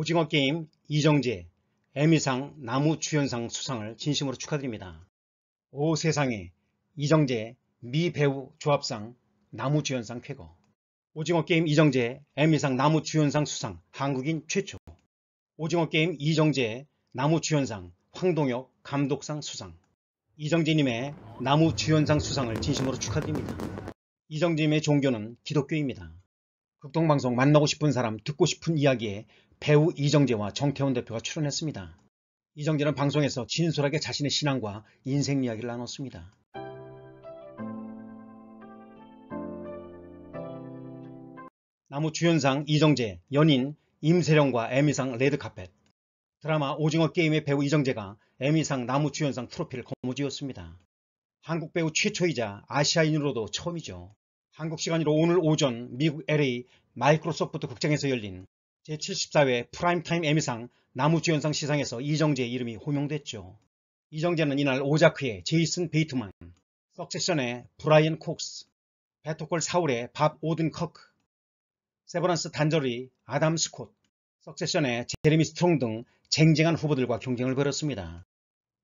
오징어 게임 이정재 에미상 나무주연상 수상을 진심으로 축하드립니다. 오 세상에 이정재 미 배우 조합상 나무주연상 쾌거 오징어 게임 이정재 에미상 나무주연상 수상 한국인 최초 오징어 게임 이정재 나무주연상 황동혁 감독상 수상 이정재님의 나무주연상 수상을 진심으로 축하드립니다. 이정재님의 종교는 기독교입니다. 극동방송 만나고 싶은 사람, 듣고 싶은 이야기에 배우 이정재와 정태훈 대표가 출연했습니다. 이정재는 방송에서 진솔하게 자신의 신앙과 인생 이야기를 나눴습니다. 나무 주연상 이정재, 연인 임세령과 에미상 레드카펫 드라마 오징어 게임의 배우 이정재가 에미상 나무 주연상 트로피를 거머쥐었습니다. 한국 배우 최초이자 아시아인으로도 처음이죠. 한국 시간으로 오늘 오전 미국 LA 마이크로소프트 국장에서 열린 제74회 프라임타임 에미상 나무주연상 시상에서 이정재의 이름이 호명됐죠. 이정재는 이날 오자크의 제이슨 베이트만, 석세션의 브라이언 콕스, 배토콜 사울의 밥 오든 커크, 세브란스 단절이 아담 스콧, 석세션의 제레미 스트롱 등 쟁쟁한 후보들과 경쟁을 벌였습니다.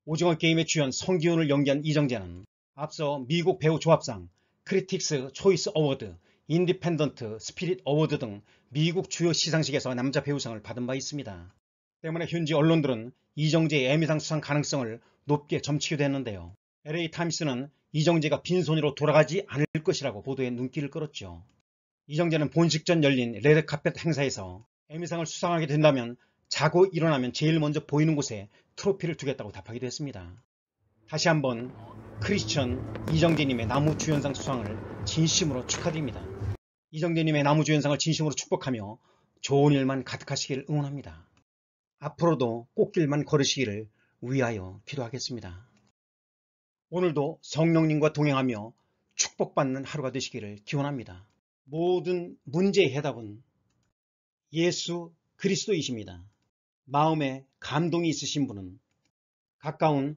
오징어 게임의 주연 성기훈을 연기한 이정재는 앞서 미국 배우 조합상 크리틱스 초이스 어워드, 인디펜던트, 스피릿 어워드 등 미국 주요 시상식에서 남자 배우상을 받은 바 있습니다. 때문에 현지 언론들은 이정재의 애미상 수상 가능성을 높게 점치기도 했는데요. LA 타임스는 이정재가 빈손으로 돌아가지 않을 것이라고 보도에 눈길을 끌었죠. 이정재는 본식 전 열린 레드카펫 행사에서 애미상을 수상하게 된다면 자고 일어나면 제일 먼저 보이는 곳에 트로피를 두겠다고 답하기도 했습니다. 다시 한번 크리스천 이정재님의 나무주연상 수상을 진심으로 축하드립니다. 이정재님의 나무주연상을 진심으로 축복하며 좋은 일만 가득하시길 응원합니다. 앞으로도 꽃길만 걸으시기를 위하여 기도하겠습니다. 오늘도 성령님과 동행하며 축복받는 하루가 되시기를 기원합니다. 모든 문제의 해답은 예수 그리스도이십니다. 마음에 감동이 있으신 분은 가까운